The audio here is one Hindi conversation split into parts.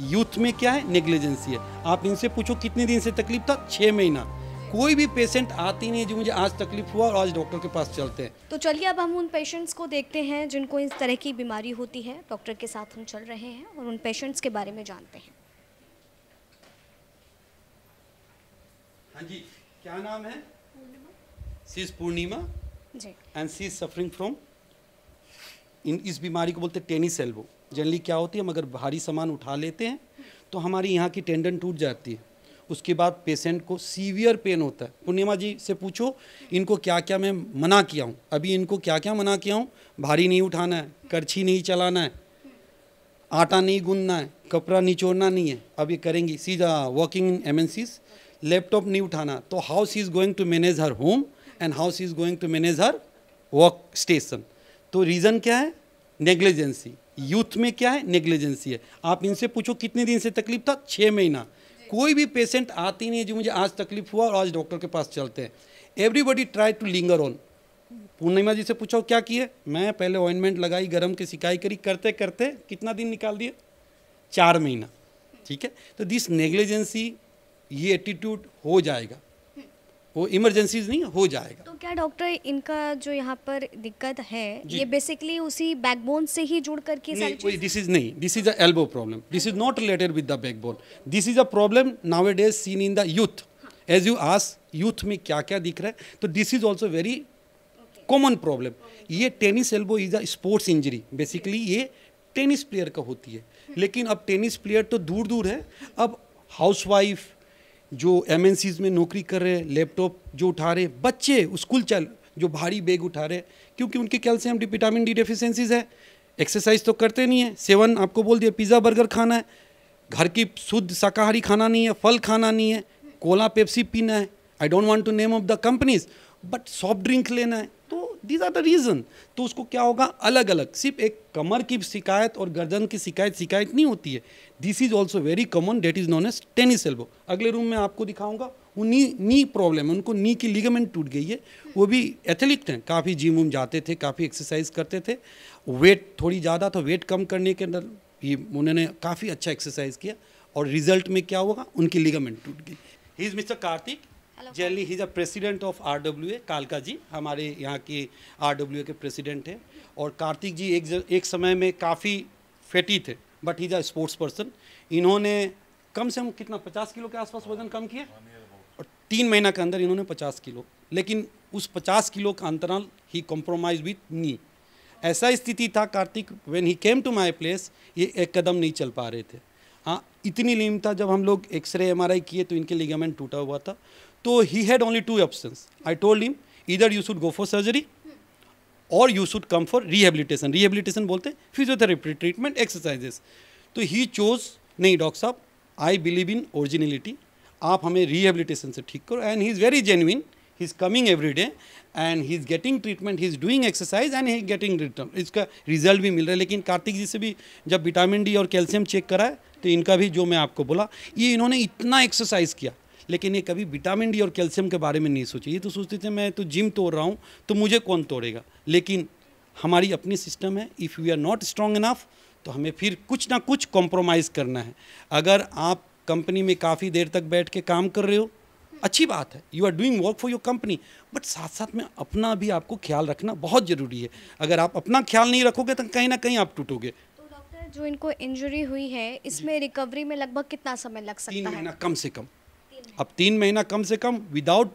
यूथ में क्या है नेग्लिजेंसी है आप इनसे पूछो कितने दिन से तकलीफ था छः महीना कोई भी पेशेंट आती नहीं जो मुझे आज तकलीफ हुआ और आज डॉक्टर के पास चलते हैं तो चलिए अब हम उन पेशेंट्स को देखते हैं जिनको इस तरह की बीमारी होती है डॉक्टर के साथ हम चल रहे हैं और उन पेशेंट्स के बारे में जानते हैं हाँ जी क्या नाम है she's Purnima ji and she is suffering from इन इस बीमारी को बोलते टेनिस एल्बो जनरली क्या होती है हम अगर भारी सामान उठा लेते हैं तो हमारी यहाँ की टेंडन टूट जाती है उसके बाद पेशेंट को सीवियर पेन होता है पूर्णिमा जी से पूछो इनको क्या क्या मैं मना किया हूँ अभी इनको क्या क्या मना किया हूँ भारी नहीं उठाना है करछी नहीं चलाना है आटा नहीं गूंदना है कपड़ा निचोड़ना नहीं है अब ये करेंगी सीधा वर्किंग इन एम लैपटॉप नहीं उठाना तो house is going to manage her home and house is going to manage her work station तो रीज़न क्या है नेग्लिजेंसी यूथ में क्या है नेग्लिजेंसी है आप इनसे पूछो कितने दिन से तकलीफ था छः महीना कोई भी पेशेंट आती नहीं है जो मुझे आज तकलीफ हुआ और आज डॉक्टर के पास चलते हैं everybody try to linger on Purnima ji से पूछो क्या किए मैं पहले ऑइनमेंट लगाई गर्म की सिकाई करी करते करते कितना दिन निकाल दिए चार महीना ठीक है तो दिस नेग्लिजेंसी ये एटीट्यूड हो जाएगा वो इमरजेंसीज नहीं हो जाएगा तो क्या डॉक्टर इनका जो यहाँ पर दिक्कत है ये बेसिकली उसी बैकबोन से ही जुड़ करके दिस इज नहीं this is a elbow problem this is not related with the backbone this is a problem nowadays seen in the youth age you as youth में क्या क्या दिख रहा है तो this is also very common problem ये tennis elbow is a sports injury basically ये टेनिस प्लेयर का होती है लेकिन अब टेनिस प्लेयर तो दूर दूर है अब हाउसवाइफ जो एम में नौकरी कर रहे लैपटॉप जो उठा रहे बच्चे स्कूल चल जो भारी बैग उठा रहे क्योंकि उनके calcium D vitamin D deficiencies है एक्सरसाइज तो करते नहीं है सेवन आपको बोल दिया पिज़्ज़ा बर्गर खाना है घर की शुद्ध शाकाहारी खाना नहीं है फल खाना नहीं है कोला पेप्सी पीना है I don't want to name of the companies but soft drink लेना है दीज आर द रीज़न तो उसको क्या होगा अलग अलग सिर्फ एक कमर की शिकायत और गर्दन की शिकायत शिकायत नहीं होती है this is also very common that is known as tennis elbow अगले रूम में आपको दिखाऊंगा वो नी नी प्रॉब्लम है उनको नी की लिगामेंट टूट गई है वो भी एथलीट हैं काफ़ी जिम उम जाते थे काफ़ी एक्सरसाइज करते थे वेट थोड़ी ज़्यादा था तो वेट कम करने के अंदर ये उन्होंने काफ़ी अच्छा एक्सरसाइज किया और रिजल्ट में क्या होगा उनकी लिगामेंट टूट गई ही इज़ मिस्टर कार्तिक जेली he is a president of R W A कालका जी हमारे यहाँ के आर डब्ल्यू ए के प्रेसिडेंट हैं और कार्तिक जी एक एक समय में काफ़ी फेटी थे but he is a sports person इन्होंने कम से कम कितना पचास किलो के आसपास वजन कम किया और तीन महीना के अंदर इन्होंने पचास किलो लेकिन उस पचास किलो का अंतराल ही कॉम्प्रोमाइज विथ नी ऐसा स्थिति था Kartik when he came to my place ये एक कदम नहीं चल पा रहे थे हाँ इतनी लीम था जब हम लोग एक्सरे एमआरआई किए तो इनके लिगामेंट टूटा हुआ था तो he had only two options I told him इधर you should go for surgery और you should come for rehabilitation rehabilitation बोलते हैं फिजियोथेरेपी ट्रीटमेंट एक्सरसाइजेस तो ही चोज नहीं डॉक्टर साहब आई बिलीव इन ओरिजिनलिटी आप हमें रिहेबिलिटेशन से ठीक करो and he is very genuine he is coming every day and he is getting treatment he is doing exercise and he getting return इसका रिजल्ट भी मिल रहा है लेकिन कार्तिक जी से भी जब विटामिन डी और कैल्शियम चेक कराए तो इनका भी जो मैं आपको बोला ये इन्होंने इतना एक्सरसाइज किया लेकिन ये कभी विटामिन डी और कैल्शियम के बारे में नहीं सोचे ये तो सोचते थे मैं तो जिम तोड़ रहा हूँ तो मुझे कौन तोड़ेगा लेकिन हमारी अपनी सिस्टम है if you are not strong enough तो हमें फिर कुछ ना कुछ कॉम्प्रोमाइज़ करना है अगर आप कंपनी में काफ़ी देर तक बैठ के काम कर रहे हो अच्छी बात है you are doing work for your company but साथ साथ में अपना भी आपको ख्याल रखना बहुत ज़रूरी है अगर आप अपना ख्याल नहीं रखोगे तो कहीं ना कहीं आप टूटोगे तो जो इनको इंजरी हुई है इसमें रिकवरी में लगभग कितना समय लग सकता है महीना कम से कम अब तीन महीना कम से कम without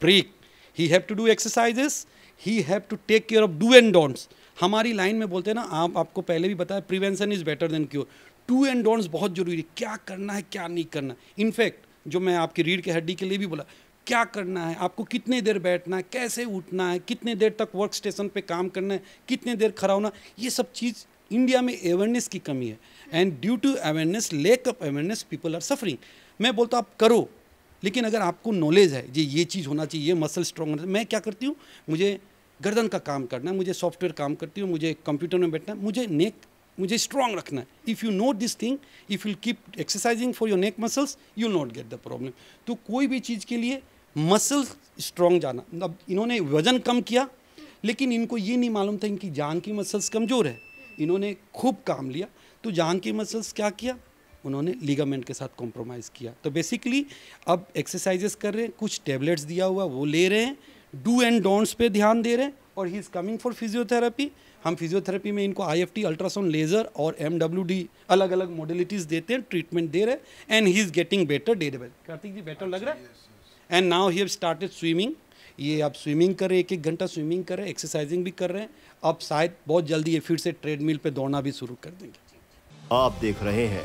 break he have to do exercises he have to take care of do and don'ts हमारी लाइन में बोलते हैं ना आप आपको पहले भी बताया prevention is better than cure do and don'ts बहुत जरूरी है क्या करना है क्या नहीं करना इनफैक्ट जो मैं आपकी रीढ़ के हड्डी के लिए भी बोला क्या करना है आपको कितने देर बैठना है कैसे उठना है कितने देर तक वर्क स्टेशन पर काम करना है कितने देर खड़ा होना ये सब चीज़ इंडिया में अवेयरनेस की कमी है and due to awareness lack of awareness people are suffering मैं बोलता आप करो लेकिन अगर आपको नॉलेज है जी ये चीज़ होना चाहिए मसल स्ट्रॉन्ग होना मैं क्या करती हूँ मुझे गर्दन का काम करना है मुझे सॉफ्टवेयर काम करती हूँ मुझे कंप्यूटर में बैठना है मुझे नेक मुझे स्ट्रांग रखना है if you know this thing if you keep exercising for your neck muscles you not get the problem तो कोई भी चीज़ के लिए मसल स्ट्रांग जाना अब इन्होंने वजन कम किया लेकिन इनको ये नहीं मालूम था इनकी जान की मसल्स कमज़ोर है इन्होंने खूब काम लिया तो जान की मसल्स क्या किया उन्होंने लीगामेंट के साथ कॉम्प्रोमाइज़ किया तो बेसिकली अब एक्सरसाइजेस कर रहे हैं कुछ टेबलेट्स दिया हुआ वो ले रहे हैं डू एंड डोंट्स पे ध्यान दे रहे हैं और he is coming for physiotherapy हम फिजियोथेरेपी में इनको I F T ultrasound laser और एम डी अलग अलग मॉडलिटीज़ देते हैं ट्रीटमेंट दे रहे हैं and he is getting better day day Kartik ji better लग रहा है and now he have started swimming ये आप स्विमिंग कर रहे हैं एक एक घंटा स्विमिंग कर रहे हैं एक्सरसाइजिंग भी कर रहे हैं अब शायद बहुत जल्दी ये फिर से ट्रेडमिल पे दौड़ना भी शुरू कर देंगे आप देख रहे हैं